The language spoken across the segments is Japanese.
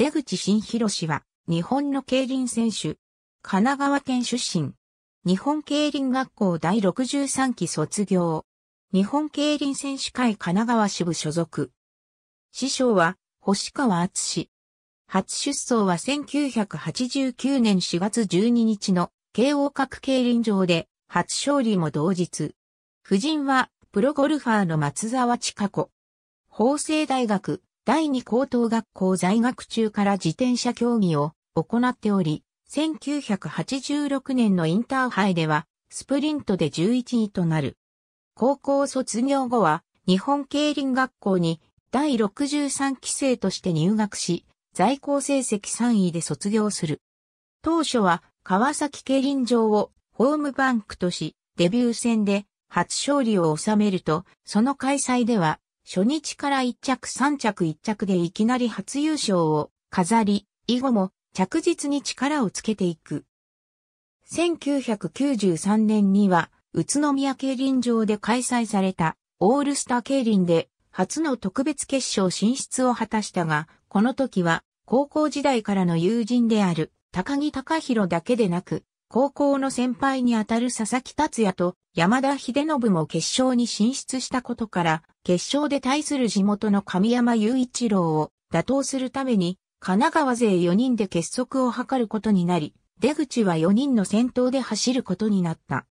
出口新博氏は、日本の競輪選手。神奈川県出身。日本競輪学校第63期卒業。日本競輪選手会神奈川支部所属。師匠は、星川厚氏。初出走は1989年4月12日の慶応各競輪場で初勝利も同日。夫人はプロゴルファーの松沢千佳子。法政大学第二高等学校在学中から自転車競技を行っており、1986年のインターハイでは、スプリントで11位となる。高校卒業後は、日本競輪学校に第63期生として入学し、在校成績3位で卒業する。当初は、川崎競輪場をホームバンクとし、デビュー戦で初勝利を収めると、その開催では初日から1着3着1着でいきなり初優勝を飾り、以後も着実に力をつけていく。1993年には、宇都宮競輪場で開催されたオールスター競輪で初の特別決勝進出を果たしたが、この時は高校時代からの友人である高木隆弘だけでなく、高校の先輩にあたる佐々木達也と山田秀信も決勝に進出したことから、決勝で対する地元の神山雄一郎を打倒するために、神奈川勢4人で結束を図ることになり、出口は4人の先頭で走ることになった。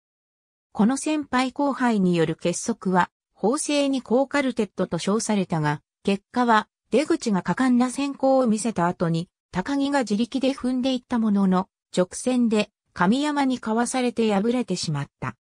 この先輩後輩による結束は、法制に高カルテットと称されたが、結果は、出口が果敢な先行を見せた後に、高木が自力で踏んでいったものの、直線で神山に交わされて敗れてしまった。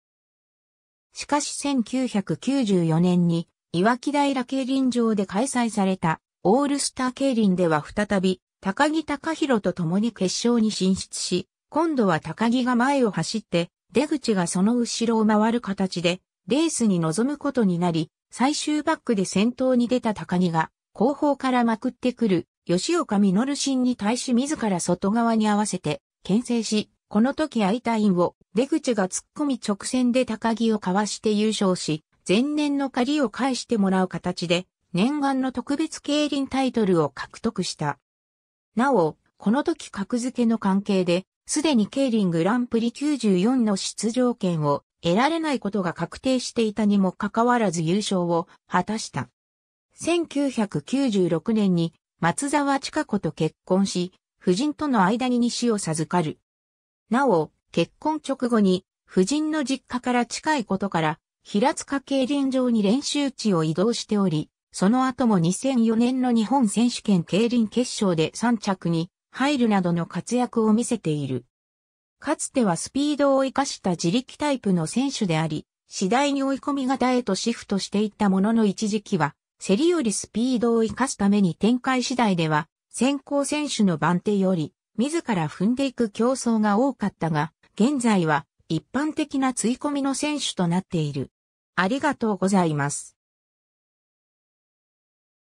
しかし1994年に岩木平競輪場で開催されたオールスター競輪では再び高木隆弘と共に決勝に進出し、今度は高木が前を走って出口がその後ろを回る形でレースに臨むことになり、最終バックで先頭に出た高木が後方からまくってくる吉岡実新に対し自ら外側に合わせて牽制しこの時たいんを出口が突っ込み直線で高木をかわして優勝し、前年の借りを返してもらう形で、念願の特別競輪タイトルを獲得した。なお、この時格付けの関係で、すでに競輪グランプリ94の出場権を得られないことが確定していたにもかかわらず優勝を果たした。1996年に松沢千佳子と結婚し、夫人との間に西を授かる。なお、結婚直後に、夫人の実家から近いことから、平塚競輪場に練習地を移動しており、その後も2004年の日本選手権競輪決勝で3着に入るなどの活躍を見せている。かつてはスピードを生かした自力タイプの選手であり、次第に追い込み型へとシフトしていったものの一時期は、競りよりスピードを生かすために展開次第では、先行選手の番手より、自ら踏んでいく競争が多かったが、現在は一般的な追い込みの選手となっている。ありがとうございます。